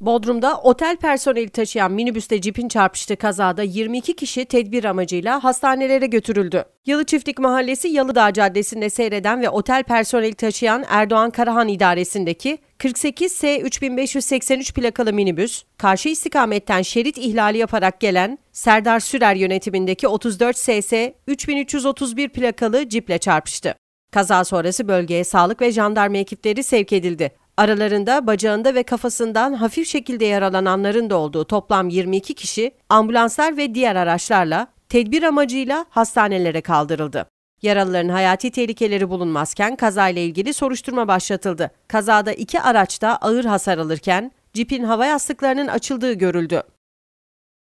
Bodrum'da otel personeli taşıyan minibüste cipin çarpıştığı kazada 22 kişi tedbir amacıyla hastanelere götürüldü. Yalı Çiftlik Mahallesi Yalıdağ Caddesi'nde seyreden ve otel personeli taşıyan Erdoğan Karahan idaresindeki 48S 3583 plakalı minibüs, karşı istikametten şerit ihlali yaparak gelen Serdar Sürer yönetimindeki 34 SS 3331 plakalı ciple çarpıştı. Kaza sonrası bölgeye sağlık ve jandarma ekipleri sevk edildi. Aralarında bacağında ve kafasından hafif şekilde yaralananların da olduğu toplam 22 kişi ambulanslar ve diğer araçlarla tedbir amacıyla hastanelere kaldırıldı. Yaralıların hayati tehlikeleri bulunmazken kazayla ilgili soruşturma başlatıldı. Kazada iki araçta ağır hasar alırken cipin hava yastıklarının açıldığı görüldü.